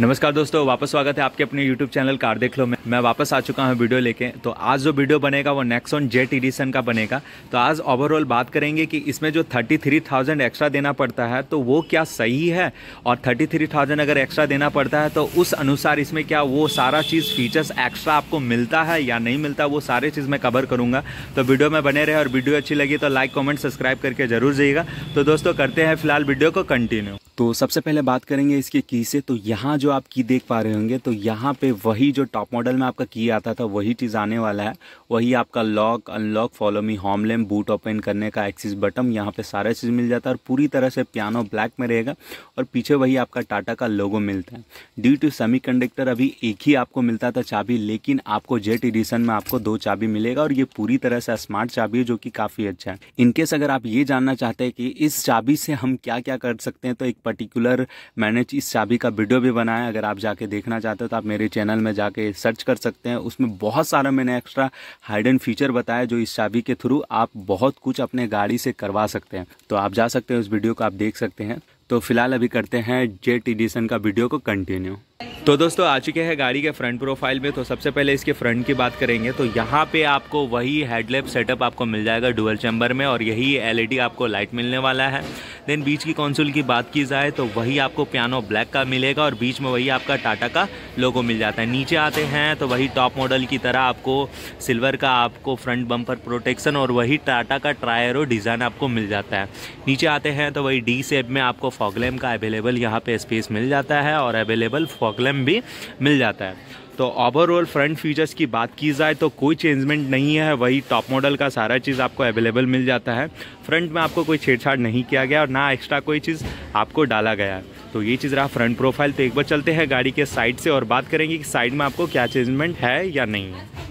नमस्कार दोस्तों वापस स्वागत है आपके अपने YouTube चैनल कार देख लो में मैं वापस आ चुका हूँ वीडियो लेके तो आज जो वीडियो बनेगा वो नेक्सॉन जेट एडिशन का बनेगा तो आज ओवरऑल बात करेंगे कि इसमें जो 33,000 एक्स्ट्रा देना पड़ता है तो वो क्या सही है और 33,000 अगर एक्स्ट्रा देना पड़ता है तो उस अनुसार इसमें क्या वो सारा चीज़ फीचर्स एक्स्ट्रा आपको मिलता है या नहीं मिलता वो सारे चीज़ मैं कवर करूँगा तो वीडियो में बने रहे और वीडियो अच्छी लगी तो लाइक कॉमेंट सब्सक्राइब करके जरूर जाइएगा तो दोस्तों करते हैं फिलहाल वीडियो को कंटिन्यू तो सबसे पहले बात करेंगे इसके की से तो यहाँ जो आप की देख पा रहे होंगे तो यहाँ पे वही जो टॉप मॉडल में आपका की आता था वही चीज़ आने वाला है वही आपका lock unlock follow me home होमलेम बूट ओपन करने का एक्सिस बटन यहाँ पे सारे चीज़ मिल जाता है और पूरी तरह से पियानो ब्लैक में रहेगा और पीछे वही आपका टाटा का लोगो मिलता है ड्यू टू सेमी अभी एक ही आपको मिलता था चाबी लेकिन आपको जेट एडिशन में आपको दो चाबी मिलेगा और ये पूरी तरह से स्मार्ट चाबी है जो कि काफ़ी अच्छा है इनकेस अगर आप ये जानना चाहते हैं कि इस चाबी से हम क्या क्या कर सकते हैं तो एक पर्टिकुलर मैंने इस चाबी का वीडियो भी बनाया है अगर आप जाके देखना चाहते हो तो आप मेरे चैनल में जाके सर्च कर सकते हैं उसमें बहुत सारा मैंने एक्स्ट्रा हाइडन फीचर बताया जो इस चाबी के थ्रू आप बहुत कुछ अपने गाड़ी से करवा सकते हैं तो आप जा सकते हैं उस वीडियो को आप देख सकते हैं तो फिलहाल अभी करते हैं जेट एडिशन का वीडियो को कंटिन्यू तो दोस्तों आ चुके हैं गाड़ी के फ्रंट प्रोफाइल में तो सबसे पहले इसके फ्रंट की बात करेंगे तो यहाँ पे आपको वही हेडलैप सेटअप आपको मिल जाएगा डुअल चैम्बर में और यही एलईडी आपको लाइट मिलने वाला है देन बीच की कौनसुल की बात की जाए तो वही आपको पियानो ब्लैक का मिलेगा और बीच में वही आपका टाटा का लोगो मिल जाता है नीचे आते हैं तो वही टॉप मॉडल की तरह आपको सिल्वर का आपको फ्रंट बम्पर प्रोटेक्शन और वही टाटा का ट्रायरो डिज़ाइन आपको मिल जाता है नीचे आते हैं तो वही डी सेप में आपको फॉगलेम का अवेलेबल यहाँ पर स्पेस मिल जाता है और अवेलेबल प्रॉब्लम भी मिल जाता है तो ओवरऑल फ्रंट फीचर्स की बात की जाए तो कोई चेंजमेंट नहीं है वही टॉप मॉडल का सारा चीज़ आपको अवेलेबल मिल जाता है फ्रंट में आपको कोई छेड़छाड़ नहीं किया गया और ना एक्स्ट्रा कोई चीज़ आपको डाला गया है तो ये चीज़ रहा फ्रंट प्रोफाइल तो एक बार चलते हैं गाड़ी के साइड से और बात करेंगे कि साइड में आपको क्या चेंजमेंट है या नहीं है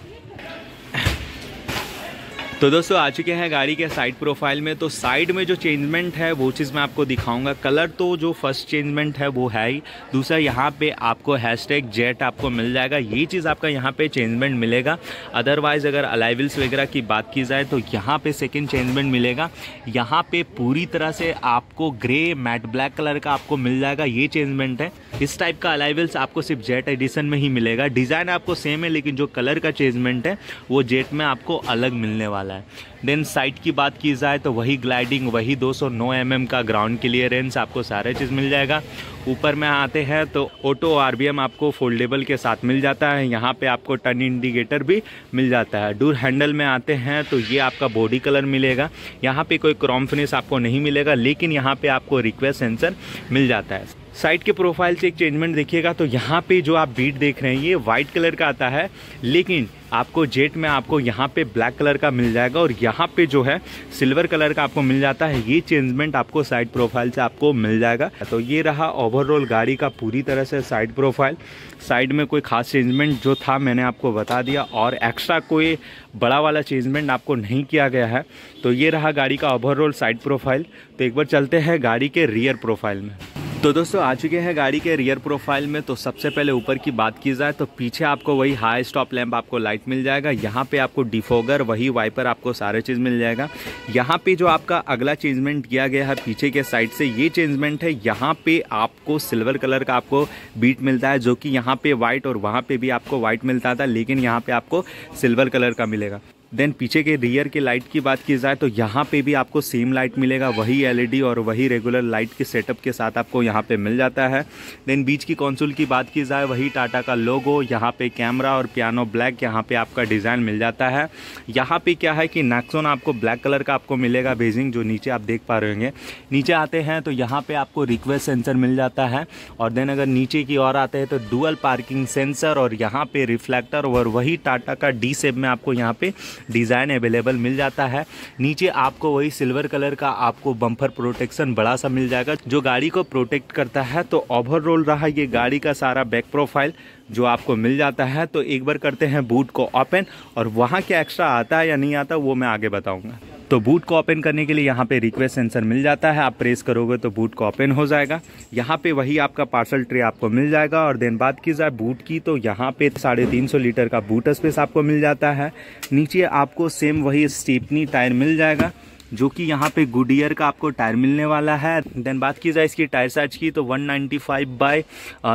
तो दोस्तों आ चुके हैं गाड़ी के साइड प्रोफाइल में तो साइड में जो चेंजमेंट है वो चीज़ मैं आपको दिखाऊंगा कलर तो जो फर्स्ट चेंजमेंट है वो है ही दूसरा यहाँ पे आपको हैशटैग जेट आपको मिल जाएगा ये चीज़ आपका यहाँ पे चेंजमेंट मिलेगा अदरवाइज़ अगर अलाइविल्स वगैरह की बात की जाए तो यहाँ पर सेकेंड चेंजमेंट मिलेगा यहाँ पर पूरी तरह से आपको ग्रे मैट ब्लैक कलर का आपको मिल जाएगा ये चेंजमेंट है इस टाइप का अलाइविल्स आपको सिर्फ जेट एडिशन में ही मिलेगा डिज़ाइन आपको सेम है लेकिन जो कलर का चेंजमेंट है वो जेट में आपको अलग मिलने वाला है है देन साइट की बात की जाए तो वही ग्लाइडिंग वही 209 सौ mm का ग्राउंड क्लियरेंस आपको सारे चीज़ मिल जाएगा ऊपर में आते हैं तो ऑटो आर आपको फोल्डेबल के साथ मिल जाता है यहाँ पे आपको टर्न इंडिकेटर भी मिल जाता है डूर हैंडल में आते हैं तो ये आपका बॉडी कलर मिलेगा यहाँ पे कोई क्रॉम फिनिश आपको नहीं मिलेगा लेकिन यहाँ पे आपको रिक्वेस्ट सेंसर मिल जाता है साइड के प्रोफाइल से एक चेंजमेंट देखिएगा तो यहाँ पे जो आप बीट देख रहे हैं ये वाइट कलर का आता है लेकिन आपको जेट में आपको यहाँ पे ब्लैक कलर का मिल जाएगा और यहाँ पे जो है सिल्वर कलर का आपको मिल जाता है ये चेंजमेंट आपको साइड प्रोफाइल से आपको मिल जाएगा तो ये रहा ओवरऑल गाड़ी का पूरी तरह से साइड प्रोफाइल साइड में कोई खास चेंजमेंट जो था मैंने आपको बता दिया और एक्स्ट्रा कोई बड़ा वाला चेंजमेंट आपको नहीं किया गया है तो ये रहा गाड़ी का ओवरऑल साइड प्रोफाइल तो एक बार चलते हैं गाड़ी के रियर प्रोफाइल में तो दोस्तों आ चुके हैं गाड़ी के रियर प्रोफाइल में तो सबसे पहले ऊपर की बात की जाए तो पीछे आपको वही हाई स्टॉप लैंप आपको लाइट मिल जाएगा यहाँ पे आपको डिफोगर वही वाइपर आपको सारे चीज़ मिल जाएगा यहाँ पे जो आपका अगला चेंजमेंट किया गया है पीछे के साइड से ये चेंजमेंट है यहाँ पे आपको सिल्वर कलर का आपको बीट मिलता है जो कि यहाँ पे वाइट और वहाँ पे भी आपको वाइट मिलता था लेकिन यहाँ पे आपको सिल्वर कलर का मिलेगा देन पीछे के रियर के लाइट की बात की जाए तो यहाँ पे भी आपको सेम लाइट मिलेगा वही एलईडी और वही रेगुलर लाइट के सेटअप के साथ आपको यहाँ पे मिल जाता है देन बीच की कौनसुल की बात की जाए वही टाटा का लोगो यहाँ पे कैमरा और पियानो ब्लैक यहाँ पे आपका डिज़ाइन मिल जाता है यहाँ पे क्या है कि नैक्सोन आपको ब्लैक कलर का आपको मिलेगा बेजिंग जो नीचे आप देख पा रहे होंगे नीचे आते हैं तो यहाँ पर आपको रिक्वेस्ट सेंसर मिल जाता है और देन अगर नीचे की ओर आते हैं तो डुअल पार्किंग सेंसर और यहाँ पर रिफ्लेक्टर और वही टाटा का डी सेब में आपको यहाँ पर डिज़ाइन अवेलेबल मिल जाता है नीचे आपको वही सिल्वर कलर का आपको बम्फर प्रोटेक्शन बड़ा सा मिल जाएगा जो गाड़ी को प्रोटेक्ट करता है तो ओवरऑल रहा ये गाड़ी का सारा बैक प्रोफाइल जो आपको मिल जाता है तो एक बार करते हैं बूट को ओपन और वहाँ क्या एक्स्ट्रा आता है या नहीं आता वो मैं आगे बताऊँगा तो बूट को ओपन करने के लिए यहाँ पे रिक्वेस्ट सेंसर मिल जाता है आप प्रेस करोगे तो बूट को ओपन हो जाएगा यहाँ पे वही आपका पार्सल ट्रे आपको मिल जाएगा और देन बात की जाए बूट की तो यहाँ पे साढ़े तीन सौ लीटर का बूट स्पेस आपको मिल जाता है नीचे आपको सेम वही स्टीपनी टायर मिल जाएगा जो कि यहाँ पे गुडियर का आपको टायर मिलने वाला है देन बात की जाए इसकी टायर साइज की तो 195 ninety five by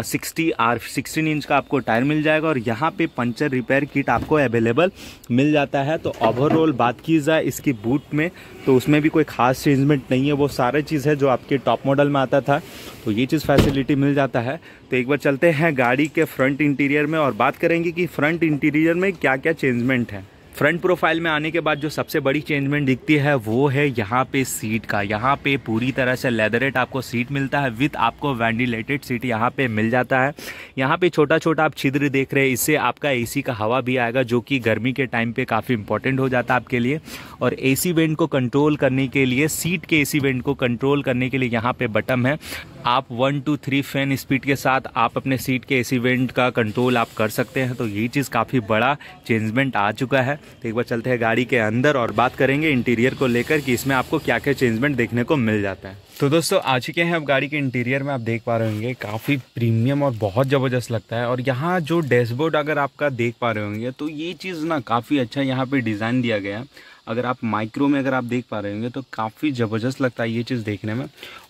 sixty R sixteen inch का आपको टायर मिल जाएगा और यहाँ पे पंचर रिपेयर किट आपको अवेलेबल मिल जाता है तो ओवरऑल बात की जाए इसकी बूट में तो उसमें भी कोई खास चेंजमेंट नहीं है वो सारे चीज़ है जो आपके टॉप मॉडल में आता था तो ये चीज़ फैसिलिटी मिल जाता है तो एक बार चलते हैं गाड़ी के फ्रंट इंटीरियर में और बात करेंगे कि फ्रंट इंटीरियर में क्या क्या चेंजमेंट है फ्रंट प्रोफाइल में आने के बाद जो सबसे बड़ी चेंजमेंट दिखती है वो है यहाँ पे सीट का यहाँ पे पूरी तरह से लेदरेट आपको सीट मिलता है विथ आपको वेंटिलेटेड सीट यहाँ पे मिल जाता है यहाँ पे छोटा छोटा आप छिद्र देख रहे हैं इससे आपका एसी का हवा भी आएगा जो कि गर्मी के टाइम पे काफ़ी इंपॉर्टेंट हो जाता है आपके लिए और ए वेंट को कंट्रोल करने के लिए सीट के ए वेंट को कंट्रोल करने के लिए यहाँ पे बटम है आप one two three fan speed के साथ आप अपने सीट के एसी वेंट का कंट्रोल आप कर सकते हैं तो ये चीज़ काफ़ी बड़ा चेंजमेंट आ चुका है तो एक बार चलते हैं गाड़ी के अंदर और बात करेंगे इंटीरियर को लेकर कि इसमें आपको क्या क्या चेंजमेंट देखने को मिल जाता है तो दोस्तों आ चुके हैं अब गाड़ी के इंटीरियर में आप देख पा रहे होंगे काफ़ी प्रीमियम और बहुत ज़बरदस्त लगता है और यहाँ जो डैशबोर्ड अगर आपका देख पा रहे होंगे तो ये चीज़ ना काफ़ी अच्छा यहाँ पर डिज़ाइन दिया गया है अगर आप माइक्रो में अगर आप देख पा रहे होंगे तो काफ़ी ज़बरदस्त लगता है ये चीज़ देखने में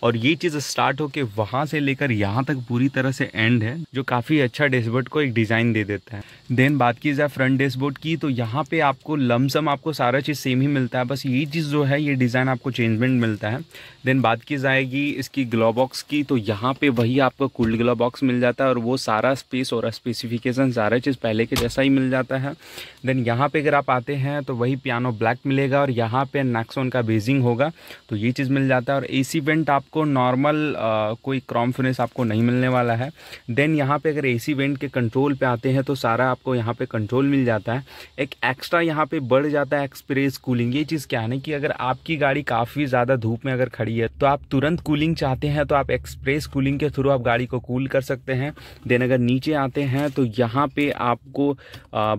और ये चीज़ स्टार्ट होकर वहाँ से लेकर यहाँ तक पूरी तरह से एंड है जो काफ़ी अच्छा डैशबोर्ड को एक डिज़ाइन दे देता है देन बात की जाए फ्रंट डैशबोर्ड की तो यहाँ पर आपको लमसम आपको सारा चीज़ सेम ही मिलता है बस ये चीज़ जो है ये डिज़ाइन आपको चेंजमेंट मिलता है देन बात की जाएगी इसकी ग्लो बॉक्स की तो यहाँ पर वही आपको कूल्ड ग्लो बॉक्स मिल जाता है और वो सारा स्पेस और स्पेसिफिकेशन सारा चीज़ पहले के जैसा ही मिल जाता है देन यहाँ पर अगर आप आते हैं तो वही पियानो ब्लैक मिलेगा और यहाँ पे नैक्सोन का बेजिंग होगा तो ये चीज़ मिल जाता है और एसी वेंट आपको नॉर्मल कोई क्रॉम फिनिस आपको नहीं मिलने वाला है देन यहाँ पे अगर एसी वेंट के कंट्रोल पे आते हैं तो सारा आपको यहाँ पे कंट्रोल मिल जाता है एक एक्स्ट्रा यहाँ पे बढ़ जाता है एक्सप्रेस कूलिंग ये चीज़ क्या है कि अगर आपकी गाड़ी काफ़ी ज़्यादा धूप में अगर खड़ी है तो आप तुरंत कूलिंग चाहते हैं तो आप एक्सप्रेस कूलिंग के थ्रू आप गाड़ी को कूल कर सकते हैं देन अगर नीचे आते हैं तो यहाँ पर आपको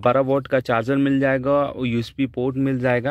बारह वोट का चार्जर मिल जाएगा यू पोर्ट मिल जाएगा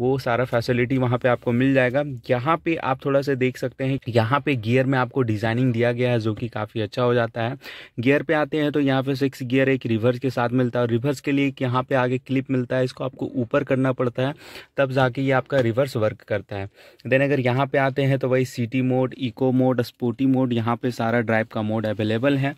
वो सारा फैसिलिटी वहाँ पे आपको मिल जाएगा यहाँ पे आप थोड़ा सा देख सकते हैं यहाँ पे गियर में आपको डिज़ाइनिंग दिया गया है जो कि काफ़ी अच्छा हो जाता है गियर पे आते हैं तो यहाँ पे सिक्स गियर एक रिवर्स के साथ मिलता है रिवर्स के लिए एक यहाँ पे आगे क्लिप मिलता है इसको आपको ऊपर करना पड़ता है तब जाके ये आपका रिवर्स वर्क करता है देन अगर यहाँ पे आते हैं तो वही city mode eco mode sporty mode यहाँ पे सारा ड्राइव का मोड अवेलेबल है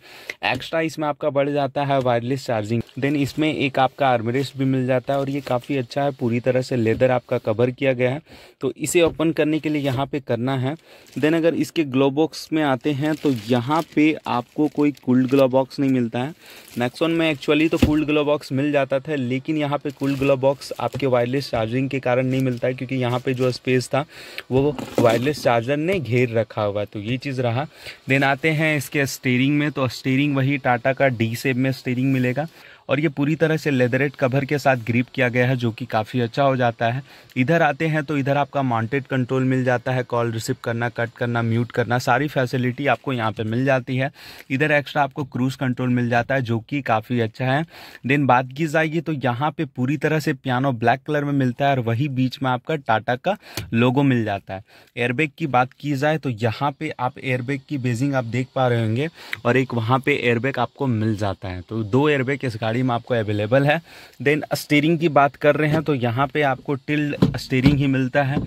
एक्स्ट्रा इसमें आपका बढ़ जाता है वायरलेस चार्जिंग देन इसमें एक आपका आर्मरेस्ट भी मिल जाता है और ये काफ़ी अच्छा है पूरी तरह से लेदर आपका आपका कवर किया गया है तो इसे ओपन करने के लिए यहाँ पे करना है देन अगर इसके ग्लो बॉक्स में आते हैं तो यहाँ पे आपको कोई कूल्ड ग्लो बॉक्स नहीं मिलता है नेक्सॉन में एक्चुअली तो कूल्ड ग्लो बॉक्स मिल जाता था लेकिन यहाँ पे कूल्ड ग्लो बॉक्स आपके वायरलेस चार्जिंग के कारण नहीं मिलता है क्योंकि यहाँ पर जो स्पेस था वो वायरलेस चार्जर ने घेर रखा हुआ है तो ये चीज़ रहा देन आते हैं इसके स्टेयरिंग में तो स्टेयरिंग वही टाटा का डी सेब में स्टेयरिंग मिलेगा और ये पूरी तरह से लेदरेट कवर के साथ ग्रिप किया गया है जो कि काफ़ी अच्छा हो जाता है इधर आते हैं तो इधर आपका माउंटेड कंट्रोल मिल जाता है कॉल रिसीव करना कट करना म्यूट करना सारी फैसिलिटी आपको यहाँ पर मिल जाती है इधर एक्स्ट्रा आपको क्रूज़ कंट्रोल मिल जाता है जो कि काफ़ी अच्छा है देन बात की जाएगी तो यहाँ पर पूरी तरह से पियानो ब्लैक कलर में मिलता है और वही बीच में आपका टाटा का लोगो मिल जाता है एयरबैग की बात की जाए तो यहाँ पे आप एयरबैग की बेजिंग आप देख पा रहे होंगे और एक वहाँ पे एयरबैग आपको मिल जाता है तो दो एयरबैग इस गाड़ी गाड़ी में आपको अवेलेबल है देन स्टीयरिंग की बात कर रहे हैं तो यहाँ पे आपको टिल्ड स्टीयरिंग ही मिलता है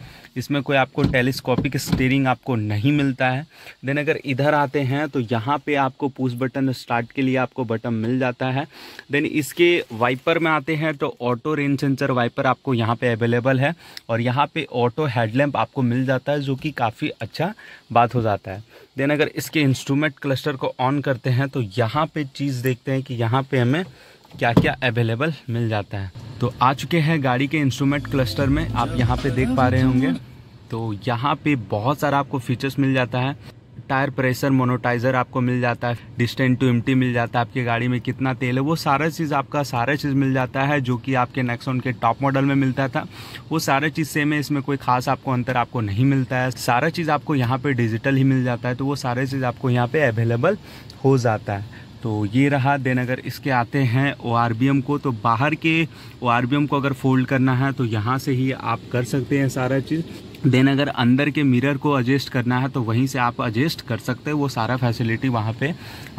इसमें कोई आपको टेलीस्कोपिक स्टीयरिंग आपको नहीं मिलता है देन अगर इधर आते हैं तो यहाँ पे आपको पुश बटन स्टार्ट के लिए आपको बटन मिल जाता है देन इसके वाइपर में आते हैं तो ऑटो रेन सेंसर वाइपर आपको यहाँ पे अवेलेबल है और यहाँ पे ऑटो हेडलैम्प आपको मिल जाता है जो कि काफ़ी अच्छा बात हो जाता है देन अगर इसके इंस्ट्रूमेंट क्लस्टर को ऑन करते हैं तो यहाँ पे चीज़ देखते हैं कि यहाँ पे हमें क्या क्या अवेलेबल मिल जाता है तो आ चुके हैं गाड़ी के इंस्ट्रूमेंट क्लस्टर में आप यहाँ पे देख पा रहे होंगे तो यहाँ पे बहुत सारा आपको फीचर्स मिल जाता है टायर प्रेशर मोनोटाइज़र आपको मिल जाता है डिस्टेंट टू एम्प्टी मिल जाता है आपकी गाड़ी में कितना तेल है वो सारा चीज़ आपका सारा चीज़ मिल जाता है जो कि आपके नेक्सॉन के टॉप मॉडल में मिलता था वो सारा चीज़ सेम है इसमें कोई खास आपको अंतर आपको नहीं मिलता है सारा चीज़ आपको यहाँ पे डिजिटल ही मिल जाता है तो वो सारे चीज़ आपको यहाँ पर अवेलेबल हो जाता है तो ये रहा देन अगर इसके आते हैं ओ को तो बाहर के ओ को अगर फोल्ड करना है तो यहाँ से ही आप कर सकते हैं सारा चीज़ देन अगर अंदर के मिरर को एडजस्ट करना है तो वहीं से आप एडजस्ट कर सकते हैं वो सारा फैसिलिटी वहाँ पे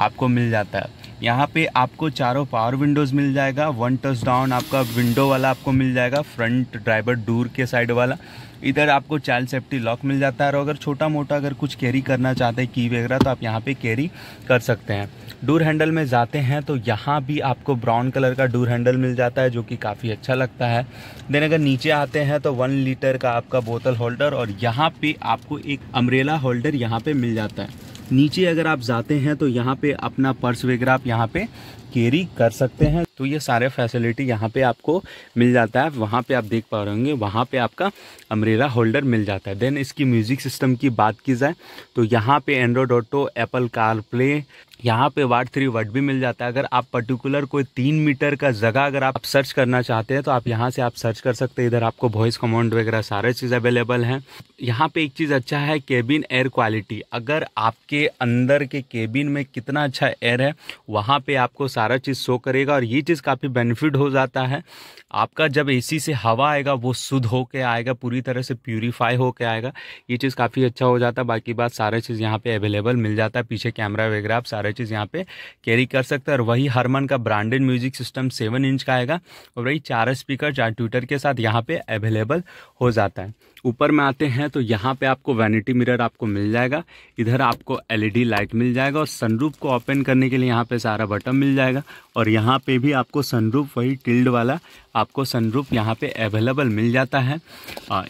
आपको मिल जाता है यहाँ पे आपको चारों पावर विंडोज़ मिल जाएगा वन टच डाउन आपका विंडो वाला आपको मिल जाएगा फ्रंट ड्राइवर डूर के साइड वाला इधर आपको चाइल्ड सेफ्टी लॉक मिल जाता है और अगर छोटा मोटा अगर कुछ कैरी करना चाहते हैं की वगैरह तो आप यहाँ पे कैरी कर सकते हैं डोर हैंडल में जाते हैं तो यहाँ भी आपको ब्राउन कलर का डोर हैंडल मिल जाता है जो कि काफ़ी अच्छा लगता है देन अगर नीचे आते हैं तो वन लीटर का आपका बोतल होल्डर और यहाँ पर आपको एक अम्ब्रेला होल्डर यहाँ पर मिल जाता है नीचे अगर आप जाते हैं तो यहाँ पे अपना पर्स वगैरह आप यहाँ पे कैरी कर सकते हैं तो ये सारे फैसिलिटी यहाँ पे आपको मिल जाता है वहाँ पे आप देख पा रहे होंगे वहाँ पे आपका अम्ब्रेला होल्डर मिल जाता है देन इसकी म्यूज़िक सिस्टम की बात की जाए तो यहाँ पे Android Auto Apple CarPlay यहाँ पे वाट थ्री वर्ड भी मिल जाता है अगर आप पर्टिकुलर कोई तीन मीटर का जगह अगर आप सर्च करना चाहते हैं तो आप यहाँ से आप सर्च कर सकते हैं इधर आपको वॉइस कमांड वगैरह सारे चीज़ अवेलेबल हैं यहाँ पे एक चीज़ अच्छा है केबिन एयर क्वालिटी अगर आपके अंदर के केबिन में कितना अच्छा एयर है वहाँ पे आपको सारा चीज़ शो करेगा और ये चीज़ काफ़ी बेनिफिट हो जाता है आपका जब एसी से हवा आएगा वो शुद्ध होके आएगा पूरी तरह से प्यूरीफाई होके आएगा ये चीज़ काफ़ी अच्छा हो जाता है बाकी बात सारे चीज़ यहाँ पे अवेलेबल मिल जाता है पीछे कैमरा वगैरह आप सारे चीज़ यहाँ पे कैरी कर सकते हैं और वही हरमन का branded music system seven inch का आएगा और वही चार स्पीकर चार ट्विटर के साथ यहाँ पर अवेलेबल हो जाता है ऊपर में आते हैं तो यहाँ पे आपको वैनिटी मिरर आपको मिल जाएगा इधर आपको एलईडी लाइट e मिल जाएगा और सनरूफ को ओपन करने के लिए यहाँ पे सारा बटन मिल जाएगा और यहाँ पे भी आपको सनरूफ वही टिल्ड वाला आपको सनरूफ यहाँ पे अवेलेबल मिल जाता है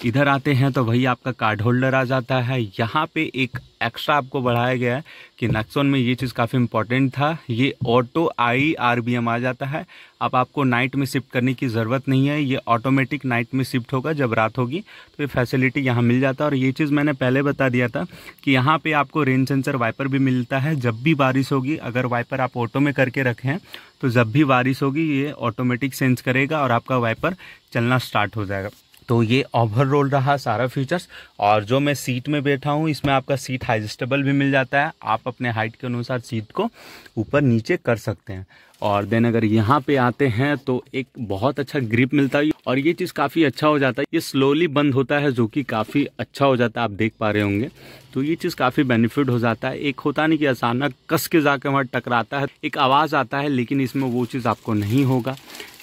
इधर आते हैं तो वही आपका कार्ड होल्डर आ जाता है यहाँ पे एक एक्स्ट्रा आपको बढ़ाया गया है कि नक्सोन में ये चीज़ काफ़ी इंपॉर्टेंट था ये auto I R V M आ जाता है अब आपको नाइट में शिफ्ट करने की ज़रूरत नहीं है ये ऑटोमेटिक नाइट में शिफ्ट होगा जब रात होगी तो ये फैसिलिटी यहाँ मिल जाता है और ये चीज़ मैंने पहले बता दिया था कि यहाँ पर आपको रेन सेंसर वाइपर भी मिलता है जब भी बारिश होगी अगर वाइपर आप ऑटो में करके रखें तो जब भी बारिश होगी ये ऑटोमेटिक सेंस करेगा और आपका वाइपर चलना स्टार्ट हो जाएगा तो ये ओवर रोल रहा सारा फीचर्स और जो मैं सीट में बैठा हूँ इसमें आपका सीट हाइजस्टेबल भी मिल जाता है आप अपने हाइट के अनुसार सीट को ऊपर नीचे कर सकते हैं और देन अगर यहाँ पे आते हैं तो एक बहुत अच्छा ग्रिप मिलता है और ये चीज़ काफ़ी अच्छा हो जाता है ये स्लोली बंद होता है जो कि काफ़ी अच्छा हो जाता है आप देख पा रहे होंगे तो ये चीज़ काफ़ी बेनिफिट हो जाता है एक होता नहीं कि अचानक कस के जाकर वहाँ टकराता है एक आवाज़ आता है लेकिन इसमें वो चीज़ आपको नहीं होगा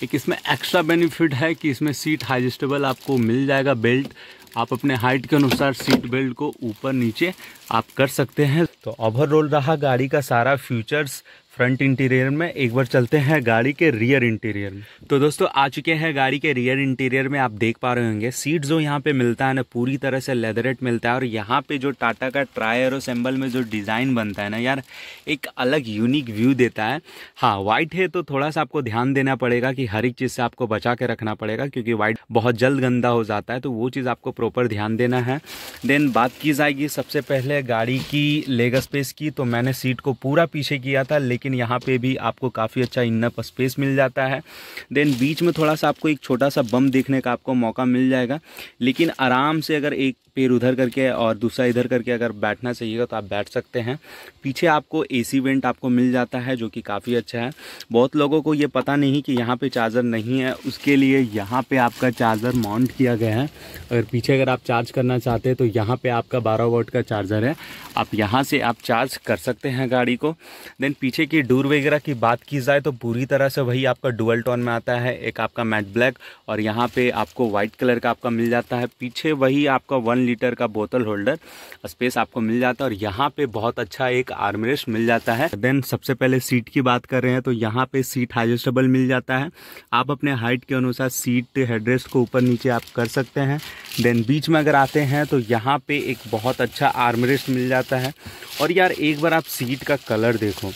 एक इसमें एक्स्ट्रा बेनिफिट है कि इसमें सीट हाइजेस्टेबल आपको मिल जाएगा बेल्ट आप अपने हाइट के अनुसार सीट बेल्ट को ऊपर नीचे आप कर सकते हैं तो ओवरऑल रहा गाड़ी का सारा फ्यूचर्स फ्रंट इंटीरियर में एक बार चलते हैं गाड़ी के रियर इंटीरियर में तो दोस्तों आ चुके हैं गाड़ी के रियर इंटीरियर में आप देख पा रहे होंगे सीट जो यहाँ पे मिलता है ना पूरी तरह से लेदरेट मिलता है और यहाँ पे जो टाटा का ट्रायर और सेम्बल में जो डिज़ाइन बनता है ना यार एक अलग यूनिक व्यू देता है हाँ वाइट है तो थोड़ा सा आपको ध्यान देना पड़ेगा कि हर एक चीज़ से आपको बचा के रखना पड़ेगा क्योंकि वाइट बहुत जल्द गंदा हो जाता है तो वो चीज़ आपको प्रॉपर ध्यान देना है देन बात की जाएगी सबसे पहले गाड़ी की लेग स्पेस की तो मैंने सीट को पूरा पीछे किया था लेकिन लेकिन यहाँ पे भी आपको काफ़ी अच्छा इनअप स्पेस मिल जाता है देन बीच में थोड़ा सा आपको एक छोटा सा बम देखने का आपको मौका मिल जाएगा लेकिन आराम से अगर एक पैर उधर करके और दूसरा इधर करके अगर बैठना चाहिएगा तो आप बैठ सकते हैं पीछे आपको ए वेंट आपको मिल जाता है जो कि काफ़ी अच्छा है बहुत लोगों को ये पता नहीं कि यहाँ पर चार्जर नहीं है उसके लिए यहाँ पर आपका चार्जर माउंट किया गया है अगर पीछे अगर आप चार्ज करना चाहते हैं तो यहाँ पर आपका बारह वोट का चार्जर है आप यहाँ से आप चार्ज कर सकते हैं गाड़ी को देन पीछे की डूर वगैरह की बात की जाए तो पूरी तरह से वही आपका डुअल टोन में आता है एक आपका मैट ब्लैक और यहाँ पे आपको वाइट कलर का आपका मिल जाता है पीछे वही आपका वन लीटर का बोतल होल्डर स्पेस आपको मिल जाता है और यहाँ पे बहुत अच्छा एक आर्मरेस्ट मिल जाता है देन सबसे पहले सीट की बात कर रहे हैं तो यहाँ पे सीट हाइजेस्टेबल मिल जाता है आप अपने हाइट के अनुसार सीट हेडरेस्ट को ऊपर नीचे आप कर सकते हैं देन बीच में अगर आते हैं तो यहाँ पे एक बहुत अच्छा आर्मरेस्ट मिल जाता है और यार एक बार आप सीट का कलर देखो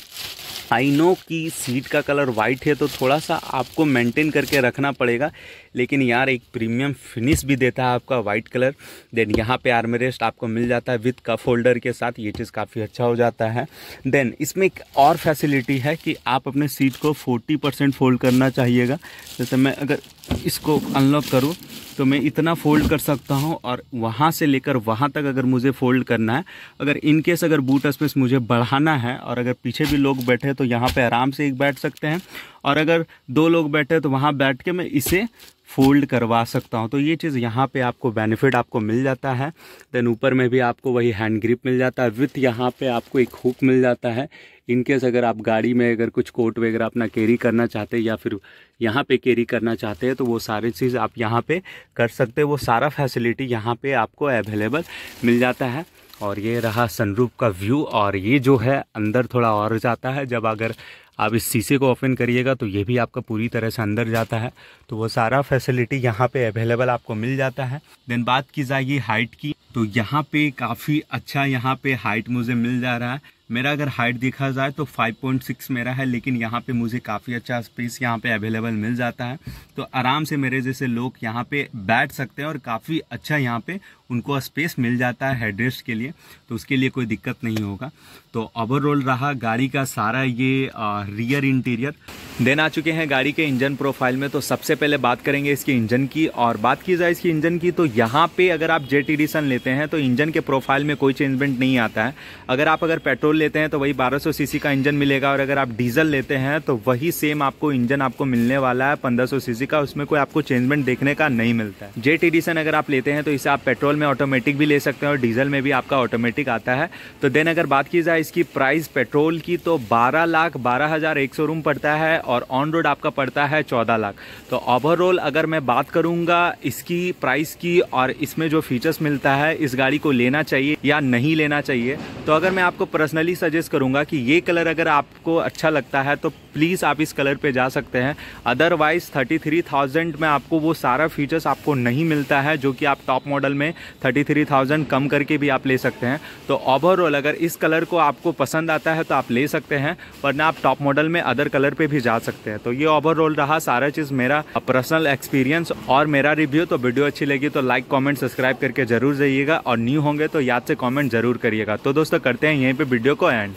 आई नो की सीट का कलर वाइट है तो थोड़ा सा आपको मेंटेन करके रखना पड़ेगा लेकिन यार एक प्रीमियम फिनिश भी देता है आपका वाइट कलर देन यहाँ पे आर्मरेस्ट आपको मिल जाता है विथ कफ होल्डर के साथ ये चीज़ काफ़ी अच्छा हो जाता है देन इसमें एक और फैसिलिटी है कि आप अपने सीट को 40 परसेंट फोल्ड करना चाहिएगा जैसे मैं अगर इसको अनलॉक करूँ तो मैं इतना फोल्ड कर सकता हूँ और वहाँ से लेकर वहाँ तक अगर मुझे फोल्ड करना है अगर इनकेस अगर बूट स्पेस मुझे बढ़ाना है और अगर पीछे भी लोग बैठे तो यहाँ पर आराम से एक बैठ सकते हैं और अगर दो लोग बैठे तो वहाँ बैठ के मैं इसे फोल्ड करवा सकता हूँ तो ये चीज़ यहाँ पे आपको बेनिफिट आपको मिल जाता है देन ऊपर में भी आपको वही हैंड ग्रिप मिल जाता है विथ यहाँ पे आपको एक हुक मिल जाता है इनकेस अगर आप गाड़ी में अगर कुछ कोट वगैरह अपना कैरी करना चाहते हैं या फिर यहाँ पे कैरी करना चाहते हैं तो वो सारी चीज़ आप यहाँ पर कर सकते वो सारा फैसिलिटी यहाँ पर आपको अवेलेबल मिल जाता है और ये रहा सनरूप का व्यू और ये जो है अंदर थोड़ा और जाता है जब अगर आप इस शीशे को ओपन करिएगा तो ये भी आपका पूरी तरह से अंदर जाता है तो वो सारा फैसिलिटी यहाँ पे अवेलेबल आपको मिल जाता है देन बात की जाएगी हाइट की तो यहाँ पे काफ़ी अच्छा यहाँ पे हाइट मुझे मिल जा रहा है मेरा अगर हाइट देखा जाए तो 5.6 मेरा है लेकिन यहाँ पे मुझे काफ़ी अच्छा स्पेस यहाँ पे अवेलेबल मिल जाता है तो आराम से मेरे जैसे लोग यहाँ पे बैठ सकते हैं और काफ़ी अच्छा यहाँ पे उनको स्पेस मिल जाता है हेडरेस्ट के लिए तो उसके लिए कोई दिक्कत नहीं होगा तो ओवरऑल रहा गाड़ी का सारा ये आ, रियर इंटीरियर देन आ चुके हैं गाड़ी के इंजन प्रोफाइल में तो सबसे पहले बात करेंगे इसके इंजन की और बात की जाए इसकी इंजन की तो यहाँ पे अगर आप जेट एडिसन लेते हैं तो इंजन के प्रोफाइल में कोई चेंजमेंट नहीं आता है अगर आप अगर पेट्रोल लेते हैं तो वही 1200 सीसी का इंजन मिलेगा और अगर आप डीजल लेते हैं तो वही सेम आपको इंजन आपको मिलने वाला है 1500 सीसी का उसमें कोई आपको चेंजमेंट देखने का नहीं मिलता है जेट एडिशन अगर आप लेते हैं तो इसे आप पेट्रोल में ऑटोमेटिक भी ले सकते हैं और डीजल में भी आपका ऑटोमेटिक आता है तो देन अगर बात की जाए इसकी प्राइस पेट्रोल की तो बारह लाख बारह हजार रूम पड़ता है और ऑन रोड आपका पड़ता है चौदह लाख तो ओवरऑल अगर मैं बात करूंगा इसकी प्राइस की और इसमें जो फीचर्स मिलता है इस गाड़ी को लेना चाहिए या नहीं लेना चाहिए तो अगर मैं आपको पर्सनली पर्सनली सजेस्ट करूंगा कि ये कलर अगर आपको अच्छा लगता है तो प्लीज़ आप इस कलर पे जा सकते हैं अदरवाइज़ 33,000 में आपको वो सारा फीचर्स आपको नहीं मिलता है जो कि आप टॉप मॉडल में 33,000 कम करके भी आप ले सकते हैं तो ओवरऑल अगर इस कलर को आपको पसंद आता है तो आप ले सकते हैं वरना आप टॉप मॉडल में अदर कलर पर भी जा सकते हैं तो ये ओवरऑल रहा सारा चीज़ मेरा पर्सनल एक्सपीरियंस और मेरा रिव्यू तो वीडियो अच्छी लगी तो लाइक कॉमेंट सब्सक्राइब करके ज़रूर जाइएगा और न्यू होंगे तो याद से कॉमेंट ज़रूर करिएगा तो दोस्तों करते हैं यहीं पर वीडियो And.